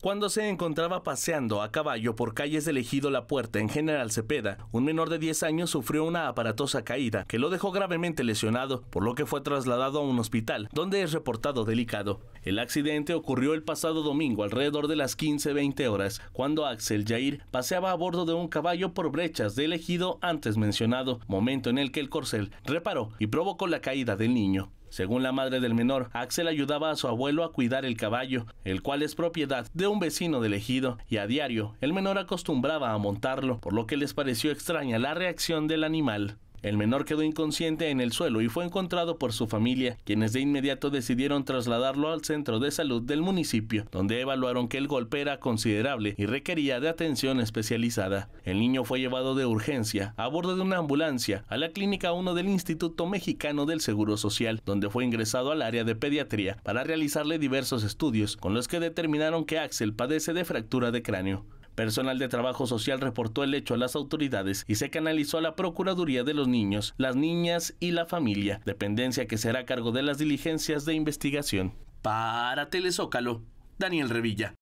Cuando se encontraba paseando a caballo por calles del ejido La Puerta en General Cepeda, un menor de 10 años sufrió una aparatosa caída que lo dejó gravemente lesionado, por lo que fue trasladado a un hospital, donde es reportado delicado. El accidente ocurrió el pasado domingo alrededor de las 15.20 horas, cuando Axel Jair paseaba a bordo de un caballo por brechas del ejido antes mencionado, momento en el que el corcel reparó y provocó la caída del niño. Según la madre del menor, Axel ayudaba a su abuelo a cuidar el caballo, el cual es propiedad de un vecino del ejido, y a diario el menor acostumbraba a montarlo, por lo que les pareció extraña la reacción del animal. El menor quedó inconsciente en el suelo y fue encontrado por su familia, quienes de inmediato decidieron trasladarlo al centro de salud del municipio, donde evaluaron que el golpe era considerable y requería de atención especializada. El niño fue llevado de urgencia a bordo de una ambulancia a la Clínica 1 del Instituto Mexicano del Seguro Social, donde fue ingresado al área de pediatría para realizarle diversos estudios con los que determinaron que Axel padece de fractura de cráneo. Personal de Trabajo Social reportó el hecho a las autoridades y se canalizó a la Procuraduría de los Niños, las Niñas y la Familia, dependencia que será a cargo de las diligencias de investigación. Para Telezócalo, Daniel Revilla.